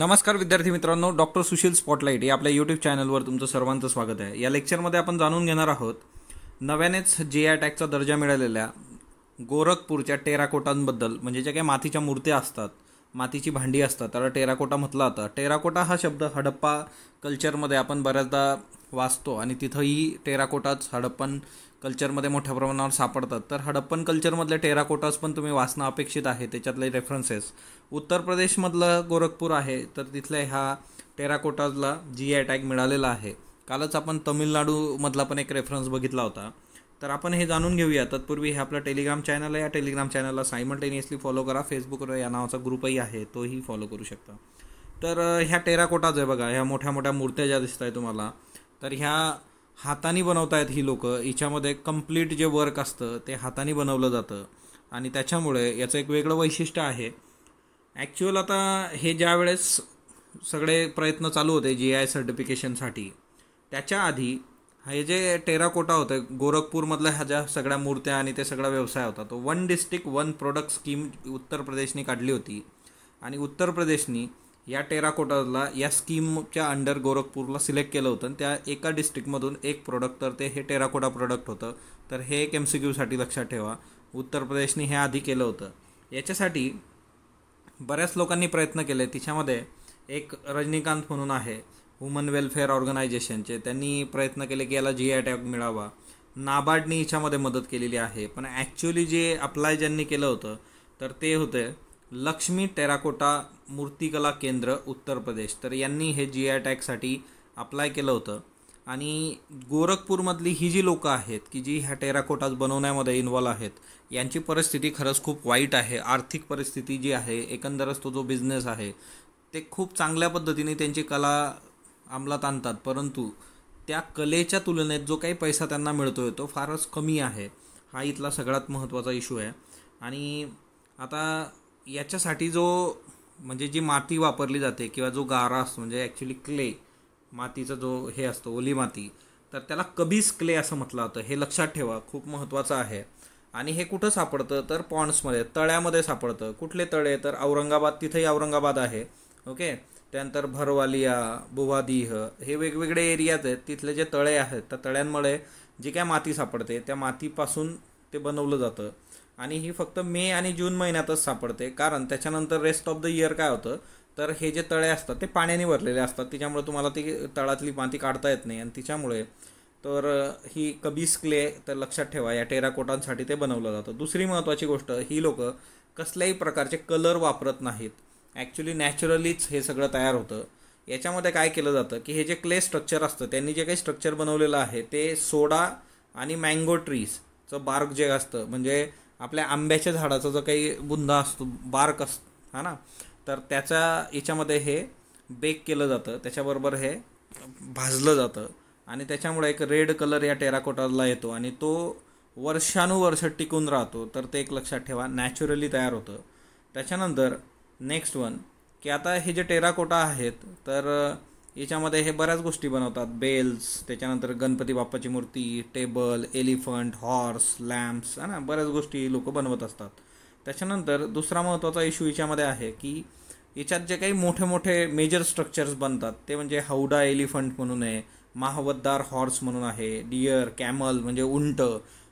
नमस्कार विद्यार्थी मित्रांनो डॉक्टर सुशील स्पॉटलाईट या आपल्या यूट्यूब चॅनलवर तुमचं सर्वांचं स्वागत आहे या लेक्चरमध्ये आपण जाणून घेणार आहोत नव्यानेच जे आय टॅगचा दर्जा मिळालेल्या गोरखपूरच्या टेराकोटांबद्दल म्हणजे ज्या काही मातीच्या मूर्त्या असतात मातीची भांडी असतात त्याला टेराकोटा म्हटला जातं टेराकोटा हा शब्द हडप्पा कल्चरमध्ये आपण बऱ्याचदा वाचतो आणि तिथंही टेराकोटाच हडप्पन कल्चरमध्ये मोठ्या प्रमाणावर सापडतात तर हडप्पन कल्चरमधले टेराकोटास पण तुम्ही वाचणं अपेक्षित आहे त्याच्यातले रेफरन्सेस उत्तर प्रदेशमधलं गोरखपूर आहे तर तिथल्या ह्या टेराकोटाजला जी आय टॅग मिळालेला आहे कालच आपण तमिळनाडूमधला पण एक रेफरन्स बघितला होता तर आपण हे जाणून घेऊया तत्पूर्वी हे आपलं टेलिग्राम चॅनल आहे या टेलिग्राम चॅनलला सायमल्टेनियसली फॉलो करा फेसबुकवर या नावाचा ग्रुपही आहे तोही फॉलो करू शकता तर ह्या टेराकोटाज आहे बघा ह्या मोठ्या मोठ्या मूर्त्या ज्या दिसत आहे तुम्हाला तर ह्या हाताने बनवतायत ही लोक हिच्यामध्ये कम्प्लीट जे वर्क असतं ते हाताने बनवलं जातं आणि त्याच्यामुळे याचं एक वेगळं वैशिष्ट्य आहे ॲक्च्युअल आता हे ज्या वेळेस सगळे प्रयत्न चालू होते जी आय सर्टिफिकेशनसाठी त्याच्या आधी हे जे टेराकोटा होतं गोरखपूरमधल्या ह्या ज्या सगळ्या मूर्त्या आणि ते सगळा व्यवसाय होता तो one district one product scheme उत्तर प्रदेशनी काढली होती आणि उत्तर प्रदेशनी या टेराकोटाला या स्कीमच्या अंडर गोरखपूरला सिलेक्ट केलं होतं त्या एका डिस्ट्रिक्टमधून एक प्रोडक्ट तर ते हे टेराकोटा प्रोडक्ट होतं तर हे एक एम सी क्यूसाठी लक्षात ठेवा उत्तर प्रदेशने हे आधी केलं होतं याच्यासाठी बऱ्याच लोकांनी प्रयत्न केले तिच्यामध्ये एक रजनीकांत म्हणून आहे वुमन वेलफेअर ऑर्गनायझेशनचे त्यांनी प्रयत्न केले की याला जी आय टॅग मिळावा नाबार्डनी याच्यामध्ये मदत केलेली आहे पण ॲक्च्युली जे अप्लाय ज्यांनी केलं होतं तर ते होते लक्ष्मी टेराकोटा मूर्तिकला केंद्र उत्तर प्रदेश तर यांनी हे जी आय टॅगसाठी अप्लाय केलं होतं आणि गोरखपूरमधली ही जी लोकं आहेत की जी ह्या टेराकोटाज बनवण्यामध्ये इन्वॉल्व आहेत यांची परिस्थिती खरंच खूप वाईट आहे आर्थिक परिस्थिती जी आहे एकंदरच तो जो बिझनेस आहे ते खूप चांगल्या पद्धतीने त्यांची कला अंमलात आणतात परंतु त्या कलेच्या तुलनेत जो काही पैसा त्यांना मिळतो आहे तो फारच कमी आहे हा इथला सगळ्यात महत्त्वाचा इशू आहे आणि आता याच्यासाठी जो म्हणजे जी माती वापरली जाते किंवा जो गारा असतो म्हणजे ॲक्च्युली क्ले मातीचा जो हे असतो ओली माती तर त्याला कबीस क्ले असं म्हटलं जातं हे लक्षात ठेवा खूप महत्त्वाचं आहे आणि हे कुठं सापडतं तर पॉन्ड्समध्ये तळ्यामध्ये सापडतं कुठले तळे तर औरंगाबाद तिथेही औरंगाबाद आहे ओके त्यानंतर भरवालिया बुवादीह हे वेगवेगळे एरियाज आहेत तिथले जे तळे आहेत त्या तळ्यांमुळे जी काय माती सापडते त्या मातीपासून ते बनवलं जातं आणि ही फक्त मे आणि जून महिन्यातच सापडते कारण त्याच्यानंतर रेस्ट ऑफ द इयर काय होतं तर हे जे तळे असतात ते पाण्याने भरलेले असतात त्याच्यामुळे तुम्हाला ती तळातली माती काढता येत नाही आणि तिच्यामुळे तर ही कबीस क्ले तर लक्षात ठेवा या टेराकोटांसाठी ते बनवलं जातं दुसरी महत्त्वाची गोष्ट ही लोक कसल्याही प्रकारचे कलर वापरत नाहीत ॲक्च्युली नॅचरलीच हे सगळं तयार होतं याच्यामध्ये काय केलं जातं की हे जे क्ले स्ट्रक्चर असतं त्यांनी जे काही स्ट्रक्चर बनवलेलं आहे ते सोडा आणि मँगो ट्रीजचं बार्क जे असतं म्हणजे आपल्या आंब्याच्या झाडाचा जो काही बुंदा असतो बार्क असतो हा ना तर त्याच्या याच्यामध्ये हे बेक केलं जातं त्याच्याबरोबर हे भाजलं जातं आणि त्याच्यामुळे एक रेड कलर या टेराकोटाला येतो आणि तो वर्षानुवर्ष टिकून राहतो तर ते एक लक्षात ठेवा नॅचरली तयार होतं त्याच्यानंतर नेक्स्ट वन की आता हे जे टेराकोटा आहेत तर याच्यामध्ये हे बऱ्याच गोष्टी बनवतात बेल्स त्याच्यानंतर गणपती बाप्पाची मूर्ती टेबल एलिफंट हॉर्स लॅम्प्स है ना बऱ्याच गोष्टी लोक बनवत असतात त्याच्यानंतर दुसरा महत्त्वाचा इशू याच्यामध्ये आहे की याच्यात जे काही मोठे मोठे मेजर स्ट्रक्चर्स बनतात ते म्हणजे हौडा एलिफंट म्हणून आहे महावद्दार हॉर्स म्हणून आहे डियर कॅमल म्हणजे उंट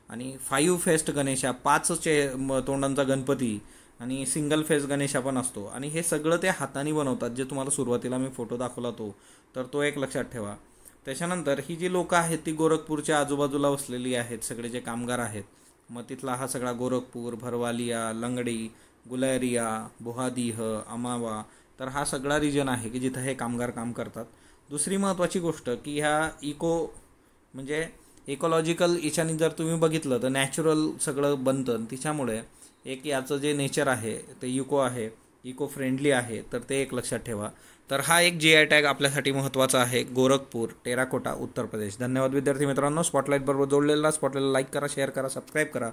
आणि फाईव्ह फेस्ट गणेशा पाचचे तोंडांचा गणपती आणि सिंगल फेस गणेशा पण असतो आणि हे सगळं ते हाताने बनवतात जे तुम्हाला सुरुवातीला मी फोटो दाखवला तो तर तो एक लक्षात ठेवा त्याच्यानंतर ही जी लोकं आहेत ती गोरखपूरच्या आजूबाजूला वसलेली आहेत सगळे जे कामगार आहेत मग तिथला हा सगळा गोरखपूर भरवालिया लंगडी गुलेरिया बोहादीह अमावा तर हा सगळा रिजन आहे की जिथं हे कामगार काम करतात दुसरी महत्त्वाची गोष्ट की ह्या इको म्हणजे इकोलॉजिकल याच्याने जर तुम्ही बघितलं तर नॅचरल सगळं बनतं तिच्यामुळे एक याचं जे नेचर आहे ते इको आहे इको फ्रेंडली आहे तर ते एक लक्षात ठेवा तर हा एक जी आय टॅग आपल्यासाठी महत्त्वाचा आहे गोरखपूर टेराकोटा उत्तर प्रदेश धन्यवाद विद्यार्थी मित्रांनो स्पॉटलाईटबरोबर जोडलेला स्पॉटलाईट लाईक करा शेअर करा सबस्क्राईब करा